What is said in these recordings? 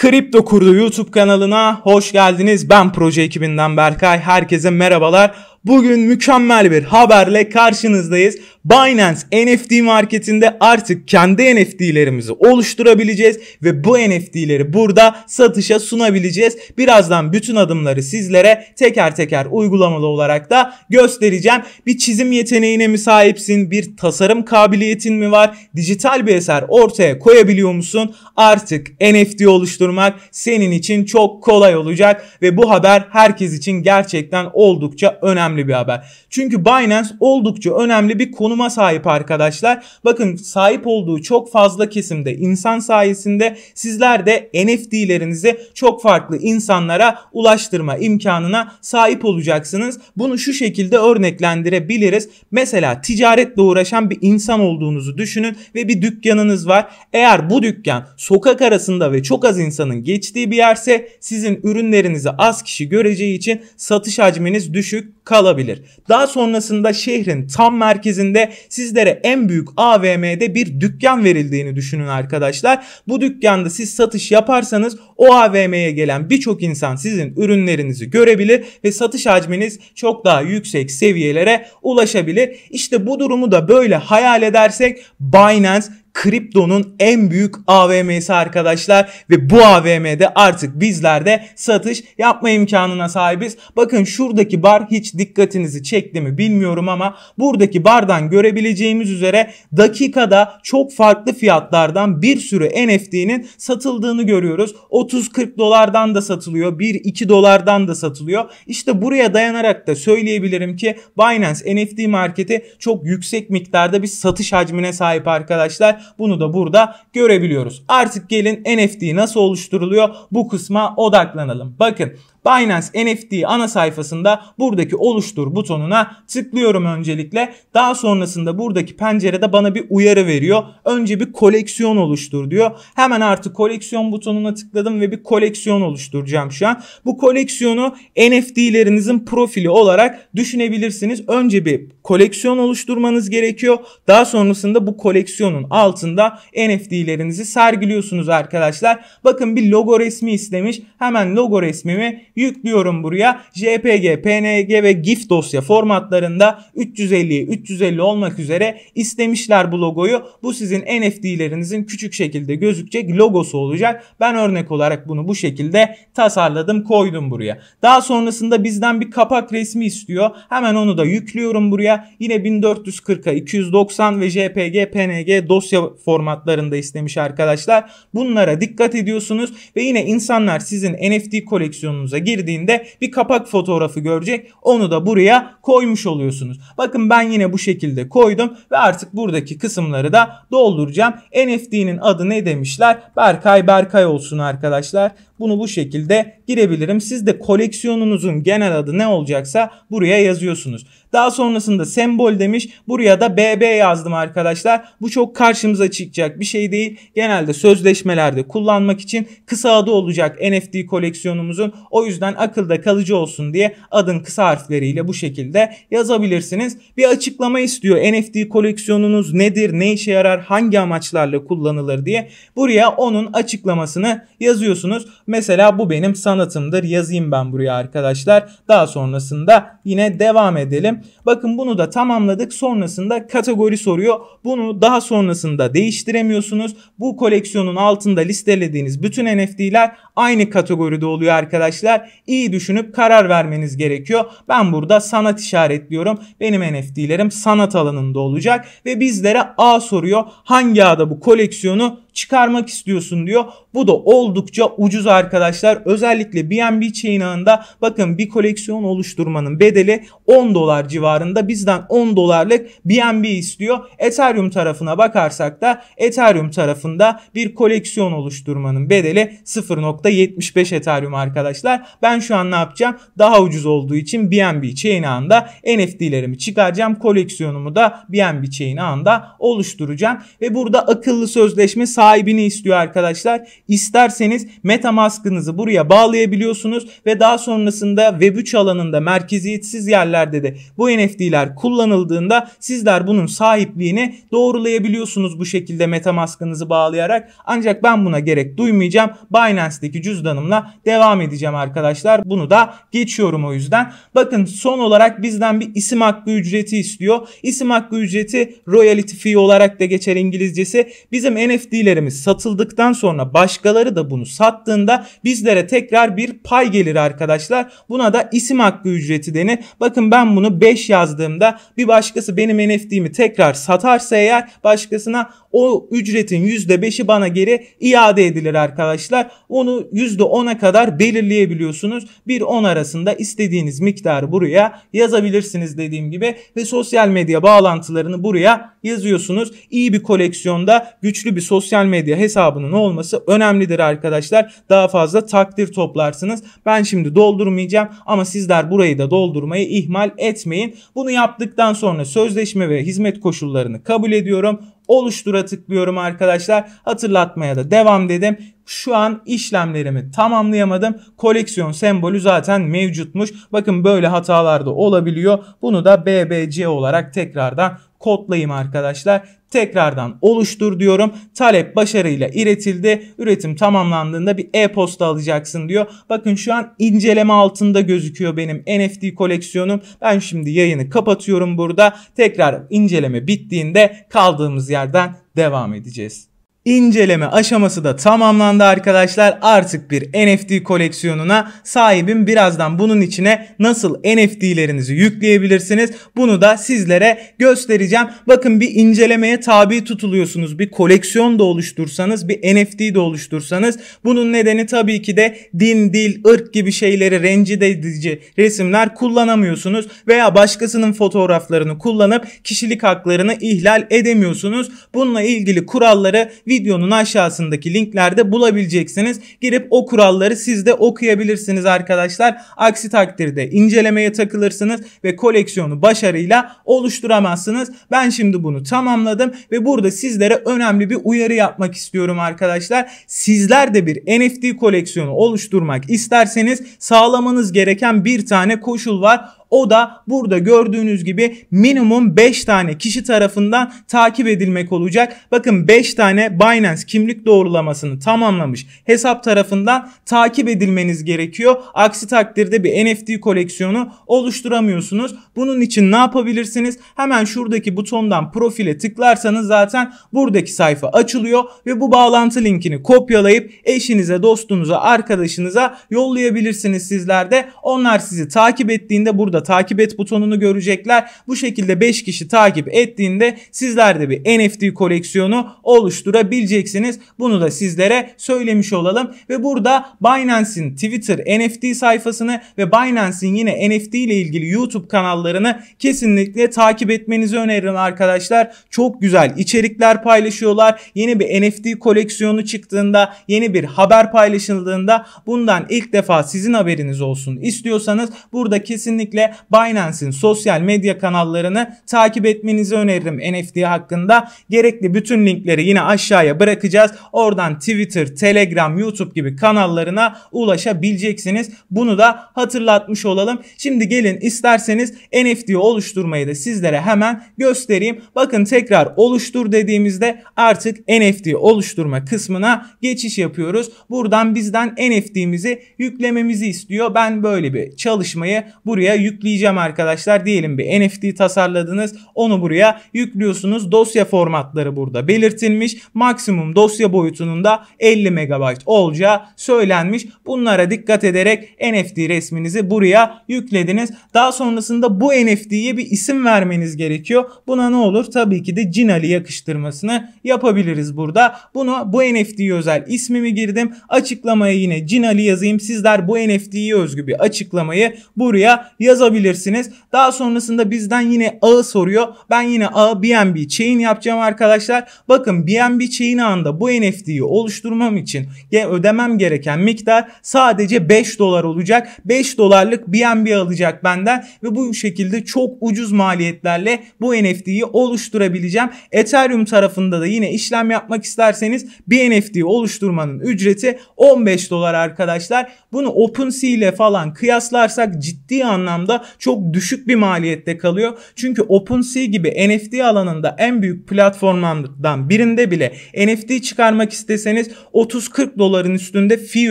Kripto Kurdu YouTube kanalına hoş geldiniz. Ben proje ekibinden Berkay. Herkese merhabalar. Bugün mükemmel bir haberle karşınızdayız. Binance NFT marketinde artık kendi NFT'lerimizi oluşturabileceğiz ve bu NFT'leri burada satışa sunabileceğiz. Birazdan bütün adımları sizlere teker teker uygulamalı olarak da göstereceğim. Bir çizim yeteneğine mi sahipsin? Bir tasarım kabiliyetin mi var? Dijital bir eser ortaya koyabiliyor musun? Artık NFT oluşturmak senin için çok kolay olacak ve bu haber herkes için gerçekten oldukça önemli önemli bir haber. Çünkü Binance oldukça önemli bir konuma sahip arkadaşlar. Bakın sahip olduğu çok fazla kesimde insan sayesinde sizler de NFT'lerinizi çok farklı insanlara ulaştırma imkanına sahip olacaksınız. Bunu şu şekilde örneklendirebiliriz. Mesela ticaretle uğraşan bir insan olduğunuzu düşünün ve bir dükkanınız var. Eğer bu dükkan sokak arasında ve çok az insanın geçtiği bir yerse sizin ürünlerinizi az kişi göreceği için satış hacminiz düşük, kalabilir. Daha sonrasında şehrin tam merkezinde sizlere en büyük AVM'de bir dükkan verildiğini düşünün arkadaşlar. Bu dükkanda siz satış yaparsanız o AVM'ye gelen birçok insan sizin ürünlerinizi görebilir ve satış hacminiz çok daha yüksek seviyelere ulaşabilir. İşte bu durumu da böyle hayal edersek Binance kriptonun en büyük AVM'si arkadaşlar ve bu AVM'de artık bizler de satış yapma imkanına sahibiz. Bakın şuradaki bar hiç dikkatinizi çekti mi bilmiyorum ama buradaki bardan görebileceğimiz üzere dakikada çok farklı fiyatlardan bir sürü NFT'nin satıldığını görüyoruz. 30-40 dolardan da satılıyor, 1-2 dolardan da satılıyor. İşte buraya dayanarak da söyleyebilirim ki Binance NFT marketi çok yüksek miktarda bir satış hacmine sahip arkadaşlar. Bunu da burada görebiliyoruz. Artık gelin NFT nasıl oluşturuluyor bu kısma odaklanalım. Bakın Binance NFT ana sayfasında buradaki oluştur butonuna tıklıyorum öncelikle. Daha sonrasında buradaki pencerede bana bir uyarı veriyor. Önce bir koleksiyon oluştur diyor. Hemen artık koleksiyon butonuna tıkladım ve bir koleksiyon oluşturacağım şu an. Bu koleksiyonu NFT'lerinizin profili olarak düşünebilirsiniz. Önce bir koleksiyon oluşturmanız gerekiyor. Daha sonrasında bu koleksiyonun altında NFT'lerinizi sergiliyorsunuz arkadaşlar. Bakın bir logo resmi istemiş. Hemen logo resmimi Yüklüyorum buraya JPG, PNG ve GIF dosya formatlarında 350'yi 350 olmak üzere istemişler bu logoyu. Bu sizin NFT'lerinizin küçük şekilde gözükecek logosu olacak. Ben örnek olarak bunu bu şekilde tasarladım koydum buraya. Daha sonrasında bizden bir kapak resmi istiyor. Hemen onu da yüklüyorum buraya. Yine 1440'a 290 ve JPG, PNG dosya formatlarında istemiş arkadaşlar. Bunlara dikkat ediyorsunuz ve yine insanlar sizin NFT koleksiyonunuza girdiğinde bir kapak fotoğrafı görecek. Onu da buraya koymuş oluyorsunuz. Bakın ben yine bu şekilde koydum ve artık buradaki kısımları da dolduracağım. NFT'nin adı ne demişler? Berkay Berkay olsun arkadaşlar. Bunu bu şekilde girebilirim. Siz de koleksiyonunuzun genel adı ne olacaksa buraya yazıyorsunuz. Daha sonrasında sembol demiş. Buraya da BB yazdım arkadaşlar. Bu çok karşımıza çıkacak bir şey değil. Genelde sözleşmelerde kullanmak için kısa adı olacak NFT koleksiyonumuzun. O yüzden akılda kalıcı olsun diye adın kısa harfleriyle bu şekilde yazabilirsiniz. Bir açıklama istiyor. NFT koleksiyonunuz nedir? Ne işe yarar? Hangi amaçlarla kullanılır diye. Buraya onun açıklamasını yazıyorsunuz. Mesela bu benim sanatımdır. Yazayım ben buraya arkadaşlar. Daha sonrasında yine devam edelim. Bakın bunu da tamamladık. Sonrasında kategori soruyor. Bunu daha sonrasında değiştiremiyorsunuz. Bu koleksiyonun altında listelediğiniz bütün NFT'ler aynı kategoride oluyor arkadaşlar. İyi düşünüp karar vermeniz gerekiyor. Ben burada sanat işaretliyorum. Benim NFT'lerim sanat alanında olacak ve bizlere A soruyor. Hangi A'da bu koleksiyonu çıkarmak istiyorsun diyor. Bu da oldukça ucuz arkadaşlar. Özellikle BNB chain ağında bakın bir koleksiyon oluşturmanın bedeli 10 dolar civarında. Bizden 10 dolarlık BNB istiyor. Ethereum tarafına bakarsak da Ethereum tarafında bir koleksiyon oluşturmanın bedeli 0.75 Ethereum arkadaşlar. Ben şu an ne yapacağım? Daha ucuz olduğu için BNB chain ağında NFT'lerimi çıkaracağım. Koleksiyonumu da BNB chain ağında oluşturacağım ve burada akıllı sözleşme sağ sahibini istiyor arkadaşlar. İsterseniz MetaMask'ınızı buraya bağlayabiliyorsunuz ve daha sonrasında Web3 alanında merkeziyetsiz yerlerde de bu NFT'ler kullanıldığında sizler bunun sahipliğini doğrulayabiliyorsunuz bu şekilde MetaMask'ınızı bağlayarak. Ancak ben buna gerek duymayacağım. Binance'deki cüzdanımla devam edeceğim arkadaşlar. Bunu da geçiyorum o yüzden. Bakın son olarak bizden bir isim hakkı ücreti istiyor. İsim hakkı ücreti royalty fee olarak da geçer İngilizcesi. Bizim NFT'leri ürünlerimiz satıldıktan sonra başkaları da bunu sattığında bizlere tekrar bir pay gelir arkadaşlar. Buna da isim hakkı ücreti denir. Bakın ben bunu 5 yazdığımda bir başkası benim NFT'mi tekrar satarsa eğer başkasına o ücretin %5'i bana geri iade edilir arkadaşlar. Onu %10'a kadar belirleyebiliyorsunuz. Bir 10 arasında istediğiniz miktarı buraya yazabilirsiniz dediğim gibi ve sosyal medya bağlantılarını buraya yazıyorsunuz. İyi bir koleksiyonda güçlü bir sosyal sosyal medya hesabının olması önemlidir arkadaşlar. Daha fazla takdir toplarsınız. Ben şimdi doldurmayacağım ama sizler burayı da doldurmayı ihmal etmeyin. Bunu yaptıktan sonra sözleşme ve hizmet koşullarını kabul ediyorum oluştura tıklıyorum arkadaşlar. Hatırlatmaya da devam dedim. Şu an işlemlerimi tamamlayamadım. Koleksiyon sembolü zaten mevcutmuş. Bakın böyle hatalar da olabiliyor. Bunu da BBC olarak tekrardan kodlayayım arkadaşlar. Tekrardan oluştur diyorum. Talep başarıyla iletildi. Üretim tamamlandığında bir e-posta alacaksın diyor. Bakın şu an inceleme altında gözüküyor benim NFT koleksiyonum. Ben şimdi yayını kapatıyorum burada. Tekrar inceleme bittiğinde kaldığımız yerden devam edeceğiz. İnceleme aşaması da tamamlandı arkadaşlar. Artık bir NFT koleksiyonuna sahibim. Birazdan bunun içine nasıl NFT'lerinizi yükleyebilirsiniz. Bunu da sizlere göstereceğim. Bakın bir incelemeye tabi tutuluyorsunuz. Bir koleksiyon da oluştursanız, bir NFT de oluştursanız. Bunun nedeni tabii ki de din, dil, ırk gibi şeyleri rencide edici resimler kullanamıyorsunuz veya başkasının fotoğraflarını kullanıp kişilik haklarını ihlal edemiyorsunuz. Bununla ilgili kuralları video videonun aşağısındaki linklerde bulabileceksiniz. Girip o kuralları siz de okuyabilirsiniz arkadaşlar. Aksi takdirde incelemeye takılırsınız ve koleksiyonu başarıyla oluşturamazsınız. Ben şimdi bunu tamamladım ve burada sizlere önemli bir uyarı yapmak istiyorum arkadaşlar. Sizler de bir NFT koleksiyonu oluşturmak isterseniz sağlamanız gereken bir tane koşul var o da burada gördüğünüz gibi minimum 5 tane kişi tarafından takip edilmek olacak. Bakın 5 tane Binance kimlik doğrulamasını tamamlamış hesap tarafından takip edilmeniz gerekiyor. Aksi takdirde bir NFT koleksiyonu oluşturamıyorsunuz. Bunun için ne yapabilirsiniz? Hemen şuradaki butondan profile tıklarsanız zaten buradaki sayfa açılıyor ve bu bağlantı linkini kopyalayıp eşinize, dostunuza, arkadaşınıza yollayabilirsiniz sizler de. Onlar sizi takip ettiğinde burada Burada takip et butonunu görecekler. Bu şekilde 5 kişi takip ettiğinde sizler de bir NFT koleksiyonu oluşturabileceksiniz. Bunu da sizlere söylemiş olalım. Ve burada Binance'in Twitter NFT sayfasını ve Binance'in yine NFT ile ilgili YouTube kanallarını kesinlikle takip etmenizi öneririm arkadaşlar. Çok güzel içerikler paylaşıyorlar. Yeni bir NFT koleksiyonu çıktığında, yeni bir haber paylaşıldığında bundan ilk defa sizin haberiniz olsun istiyorsanız burada kesinlikle Binance'in sosyal medya kanallarını takip etmenizi öneririm NFT hakkında. Gerekli bütün linkleri yine aşağıya bırakacağız. Oradan Twitter, Telegram, YouTube gibi kanallarına ulaşabileceksiniz. Bunu da hatırlatmış olalım. Şimdi gelin isterseniz NFT oluşturmayı da sizlere hemen göstereyim. Bakın tekrar oluştur dediğimizde artık NFT oluşturma kısmına geçiş yapıyoruz. Buradan bizden NFT'mizi yüklememizi istiyor. Ben böyle bir çalışmayı buraya yük yükleyeceğim arkadaşlar. Diyelim bir NFT tasarladınız. Onu buraya yüklüyorsunuz. Dosya formatları burada belirtilmiş. Maksimum dosya boyutunun da 50 MB olacağı söylenmiş. Bunlara dikkat ederek NFT resminizi buraya yüklediniz. Daha sonrasında bu NFT'ye bir isim vermeniz gerekiyor. Buna ne olur? Tabii ki de Cinali yakıştırmasını yapabiliriz burada. Bunu bu NFT özel ismimi girdim. Açıklamaya yine Cinali yazayım. Sizler bu NFT'ye özgü bir açıklamayı buraya yazabilirsiniz tutabilirsiniz. Daha sonrasında bizden yine ağı soruyor. Ben yine ağı BNB chain yapacağım arkadaşlar. Bakın BNB chain ağında bu NFT'yi oluşturmam için ödemem gereken miktar sadece 5 dolar olacak. 5 dolarlık BNB alacak benden ve bu şekilde çok ucuz maliyetlerle bu NFT'yi oluşturabileceğim. Ethereum tarafında da yine işlem yapmak isterseniz bir NFT oluşturmanın ücreti 15 dolar arkadaşlar. Bunu OpenSea ile falan kıyaslarsak ciddi anlamda çok düşük bir maliyette kalıyor. Çünkü OpenSea gibi NFT alanında en büyük platformlardan birinde bile NFT çıkarmak isteseniz 30-40 doların üstünde fee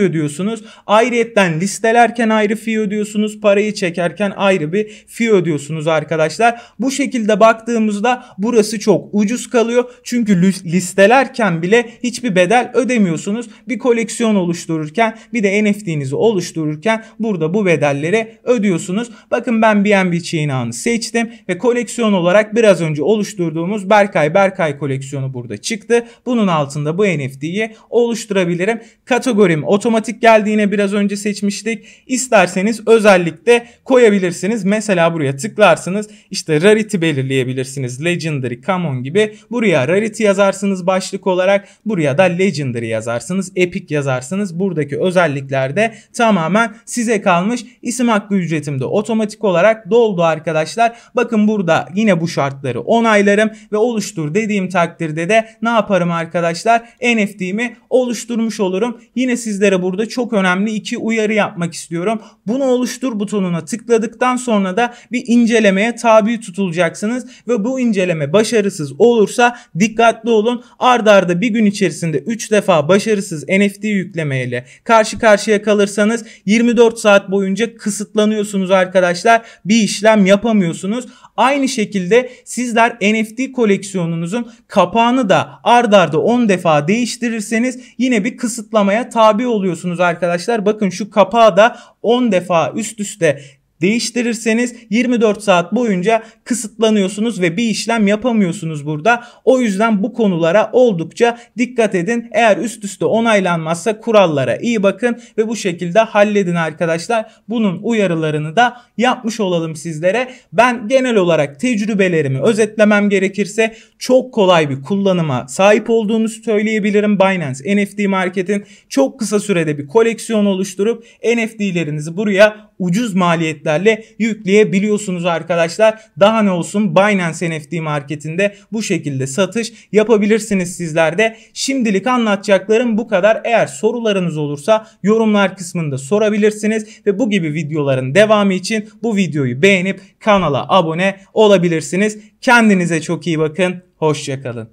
ödüyorsunuz. Ayrıyetten listelerken ayrı fee ödüyorsunuz. Parayı çekerken ayrı bir fee ödüyorsunuz arkadaşlar. Bu şekilde baktığımızda burası çok ucuz kalıyor. Çünkü listelerken bile hiçbir bedel ödemiyorsunuz. Bir koleksiyon oluştururken bir de NFT'nizi oluştururken burada bu bedelleri ödüyorsunuz. Bakın Bakın ben BNB chain ağını seçtim ve koleksiyon olarak biraz önce oluşturduğumuz Berkay Berkay koleksiyonu burada çıktı. Bunun altında bu NFT'yi oluşturabilirim. Kategorim otomatik geldiğine biraz önce seçmiştik. İsterseniz özellikle koyabilirsiniz. Mesela buraya tıklarsınız. İşte rarity belirleyebilirsiniz. Legendary, common gibi. Buraya rarity yazarsınız başlık olarak. Buraya da legendary yazarsınız. Epic yazarsınız. Buradaki özellikler de tamamen size kalmış. İsim hakkı ücretim de otomatik otomatik olarak doldu arkadaşlar. Bakın burada yine bu şartları onaylarım ve oluştur dediğim takdirde de ne yaparım arkadaşlar? NFT'mi oluşturmuş olurum. Yine sizlere burada çok önemli iki uyarı yapmak istiyorum. Bunu oluştur butonuna tıkladıktan sonra da bir incelemeye tabi tutulacaksınız ve bu inceleme başarısız olursa dikkatli olun. Arda arda bir gün içerisinde 3 defa başarısız NFT yüklemeyle karşı karşıya kalırsanız 24 saat boyunca kısıtlanıyorsunuz arkadaşlar arkadaşlar bir işlem yapamıyorsunuz. Aynı şekilde sizler NFT koleksiyonunuzun kapağını da ardarda 10 defa değiştirirseniz yine bir kısıtlamaya tabi oluyorsunuz arkadaşlar. Bakın şu kapağı da 10 defa üst üste değiştirirseniz 24 saat boyunca kısıtlanıyorsunuz ve bir işlem yapamıyorsunuz burada. O yüzden bu konulara oldukça dikkat edin. Eğer üst üste onaylanmazsa kurallara iyi bakın ve bu şekilde halledin arkadaşlar. Bunun uyarılarını da yapmış olalım sizlere. Ben genel olarak tecrübelerimi özetlemem gerekirse çok kolay bir kullanıma sahip olduğunu söyleyebilirim. Binance NFT marketin çok kısa sürede bir koleksiyon oluşturup NFT'lerinizi buraya ucuz maliyetlerle yükleyebiliyorsunuz arkadaşlar. Daha ne olsun Binance NFT marketinde bu şekilde satış yapabilirsiniz Sizlerde Şimdilik anlatacaklarım bu kadar. Eğer sorularınız olursa yorumlar kısmında sorabilirsiniz ve bu gibi videoların devamı için bu videoyu beğenip kanala abone olabilirsiniz. Kendinize çok iyi bakın. Hoşçakalın.